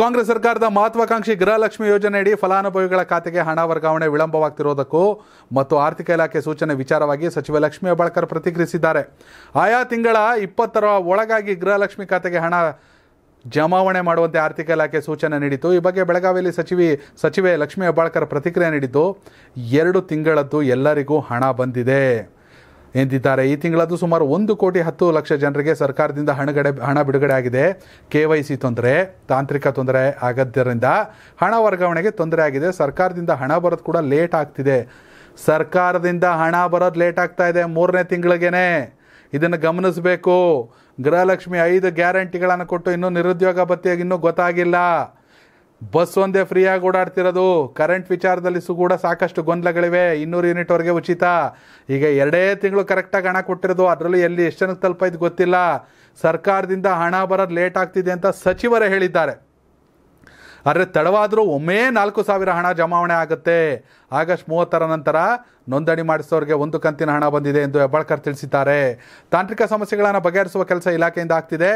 ಕಾಂಗ್ರೆಸ್ ಸರ್ಕಾರದ ಮಹತ್ವಾಕಾಂಕ್ಷಿ ಗೃಹಲಕ್ಷ್ಮಿ ಯೋಜನೆಯಡಿ ಫಲಾನುಭವಿಗಳ ಖಾತೆಗೆ ಹಣ ವರ್ಗಾವಣೆ ವಿಳಂಬವಾಗ್ತಿರೋದಕ್ಕೂ ಮತ್ತು ಆರ್ಥಿಕ ಇಲಾಖೆ ಸೂಚನೆ ವಿಚಾರವಾಗಿ ಸಚಿವ ಲಕ್ಷ್ಮಿ ಹೆಬ್ಬಾಳ್ಕರ್ ಪ್ರತಿಕ್ರಿಯಿಸಿದ್ದಾರೆ ಆಯಾ ತಿಂಗಳ ಇಪ್ಪತ್ತರ ಒಳಗಾಗಿ ಗೃಹಲಕ್ಷ್ಮಿ ಖಾತೆಗೆ ಹಣ ಜಮಾವಣೆ ಮಾಡುವಂತೆ ಆರ್ಥಿಕ ಇಲಾಖೆ ಸೂಚನೆ ನೀಡಿತು ಈ ಬಗ್ಗೆ ಬೆಳಗಾವಿಯಲ್ಲಿ ಸಚಿವಿ ಸಚಿವೆ ಲಕ್ಷ್ಮಿ ಹೆಬ್ಬಾಳ್ಕರ್ ಪ್ರತಿಕ್ರಿಯೆ ನೀಡಿದ್ದು ಎರಡು ತಿಂಗಳದ್ದು ಎಲ್ಲರಿಗೂ ಹಣ ಬಂದಿದೆ ಎಂದಿದ್ದಾರೆ ಈ ತಿಂಗಳದ್ದು ಸುಮಾರು ಒಂದು ಕೋಟಿ ಹತ್ತು ಲಕ್ಷ ಜನರಿಗೆ ಸರ್ಕಾರದಿಂದ ಹಣಗಡೆ ಹಣ ಬಿಡುಗಡೆ ಆಗಿದೆ ಕೆ ವೈ ಸಿ ತೊಂದರೆ ತಾಂತ್ರಿಕ ತೊಂದರೆ ಆಗದ್ದರಿಂದ ಹಣ ವರ್ಗಾವಣೆಗೆ ತೊಂದರೆ ಆಗಿದೆ ಸರ್ಕಾರದಿಂದ ಹಣ ಬರೋದು ಕೂಡ ಲೇಟ್ ಆಗ್ತಿದೆ ಸರ್ಕಾರದಿಂದ ಹಣ ಬರೋದು ಲೇಟ್ ಆಗ್ತಾ ಇದೆ ಮೂರನೇ ತಿಂಗಳಿಗೇನೆ ಇದನ್ನು ಗಮನಿಸಬೇಕು ಗೃಹಲಕ್ಷ್ಮಿ ಐದು ಗ್ಯಾರಂಟಿಗಳನ್ನು ಕೊಟ್ಟು ಇನ್ನೂ ನಿರುದ್ಯೋಗ ಭತ್ತೆಯಾಗಿ ಇನ್ನೂ ಗೊತ್ತಾಗಿಲ್ಲ ಬಸ್ ಒಂದೇ ಫ್ರೀಯಾಗಿ ಓಡಾಡ್ತಿರೋದು ಕರೆಂಟ್ ವಿಚಾರದಲ್ಲಿ ಕೂಡ ಸಾಕಷ್ಟು ಗೊಂದಲಗಳಿವೆ ಇನ್ನೂರು ಯೂನಿಟ್ವರೆಗೆ ಉಚಿತ ಈಗ ಎರಡೇ ತಿಂಗಳು ಕರೆಕ್ಟಾಗಿ ಹಣ ಕೊಟ್ಟಿರೋದು ಅದರಲ್ಲೂ ಎಲ್ಲಿ ಎಷ್ಟು ಜನಕ್ಕೆ ತಲುಪೈದು ಗೊತ್ತಿಲ್ಲ ಸರ್ಕಾರದಿಂದ ಹಣ ಬರೋದು ಲೇಟ್ ಆಗ್ತಿದೆ ಅಂತ ಸಚಿವರೇ ಹೇಳಿದ್ದಾರೆ ಆದರೆ ತಡವಾದರೂ ಒಮ್ಮೆ ನಾಲ್ಕು ಸಾವಿರ ಹಣ ಜಮಾವಣೆ ಆಗುತ್ತೆ ಆಗಸ್ಟ್ ಮೂವತ್ತರ ನಂತರ ನೋಂದಣಿ ಮಾಡಿಸೋರಿಗೆ ಒಂದು ಕಂತಿನ ಹಣ ಬಂದಿದೆ ಎಂದು ಹೆಬ್ಬಾಳ್ಕರ್ ತಿಳಿಸಿದ್ದಾರೆ ತಾಂತ್ರಿಕ ಸಮಸ್ಯೆಗಳನ್ನು ಬಗೆಹರಿಸುವ ಕೆಲಸ ಇಲಾಖೆಯಿಂದ ಆಗ್ತಿದೆ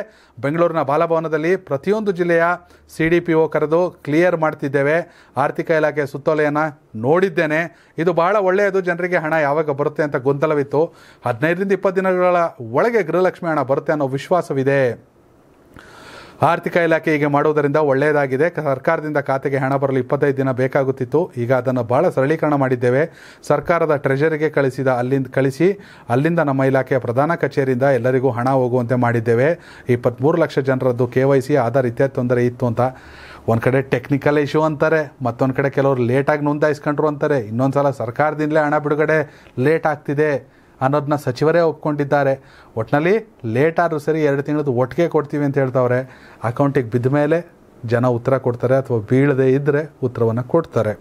ಬೆಂಗಳೂರಿನ ಬಾಲಭವನದಲ್ಲಿ ಪ್ರತಿಯೊಂದು ಜಿಲ್ಲೆಯ ಸಿ ಡಿ ಪಿ ಓ ಕರೆದು ಕ್ಲಿಯರ್ ಮಾಡ್ತಿದ್ದೇವೆ ಆರ್ಥಿಕ ಇಲಾಖೆ ಸುತ್ತೋಲೆಯನ್ನು ನೋಡಿದ್ದೇನೆ ಇದು ಬಹಳ ಒಳ್ಳೆಯದು ಜನರಿಗೆ ಹಣ ಯಾವಾಗ ಬರುತ್ತೆ ಅಂತ ಗೊಂದಲವಿತ್ತು ಹದಿನೈದರಿಂದ ಇಪ್ಪತ್ತು ದಿನಗಳ ಒಳಗೆ ಗೃಹಲಕ್ಷ್ಮಿ ಹಣ ಬರುತ್ತೆ ಅನ್ನೋ ವಿಶ್ವಾಸವಿದೆ ಆರ್ಥಿಕ ಇಲಾಖೆ ಹೀಗೆ ಮಾಡುವುದರಿಂದ ಒಳ್ಳೆಯದಾಗಿದೆ ಸರ್ಕಾರದಿಂದ ಖಾತೆಗೆ ಹಣ ಬರಲು ಇಪ್ಪತ್ತೈದು ದಿನ ಬೇಕಾಗುತ್ತಿತ್ತು ಈಗ ಅದನ್ನು ಬಹಳ ಸರಳೀಕರಣ ಮಾಡಿದ್ದೇವೆ ಸರ್ಕಾರದ ಟ್ರೆಜರಿಗೆ ಕಳಿಸಿದ ಅಲ್ಲಿಂದ ಕಳಿಸಿ ಅಲ್ಲಿಂದ ನಮ್ಮ ಇಲಾಖೆಯ ಪ್ರಧಾನ ಕಚೇರಿಯಿಂದ ಎಲ್ಲರಿಗೂ ಹಣ ಹೋಗುವಂತೆ ಮಾಡಿದ್ದೇವೆ ಇಪ್ಪತ್ತ್ಮೂರು ಲಕ್ಷ ಜನರದ್ದು ಕೆ ವೈ ಸಿ ಆಧಾರ್ ಇತ್ಯಾದಿ ತೊಂದರೆ ಇತ್ತು ಅಂತ ಒಂದು ಕಡೆ ಟೆಕ್ನಿಕಲ್ ಇಶ್ಯೂ ಅಂತಾರೆ ಮತ್ತೊಂದು ಕಡೆ ಕೆಲವರು ಲೇಟಾಗಿ ನೋಂದಾಯಿಸ್ಕೊಂಡ್ರು ಅಂತಾರೆ ಇನ್ನೊಂದು ಸಲ ಸರ್ಕಾರದಿಂದಲೇ ಹಣ ಬಿಡುಗಡೆ ಲೇಟ್ ಆಗ್ತಿದೆ ಅನ್ನೋದನ್ನ ಸಚಿವರೇ ಒಪ್ಕೊಂಡಿದ್ದಾರೆ ಒಟ್ಟಿನಲ್ಲಿ ಲೇಟಾದರೂ ಸರಿ ಎರಡು ತಿಂಗಳದ್ದು ಒಟ್ಟಿಗೆ ಕೊಡ್ತೀವಿ ಅಂತ ಹೇಳ್ತವ್ರೆ ಅಕೌಂಟಿಗೆ ಬಿದ್ದ ಮೇಲೆ ಜನ ಉತ್ತರ ಕೊಡ್ತಾರೆ ಅಥವಾ ಬೀಳದೇ ಇದ್ದರೆ ಉತ್ತರವನ್ನು ಕೊಡ್ತಾರೆ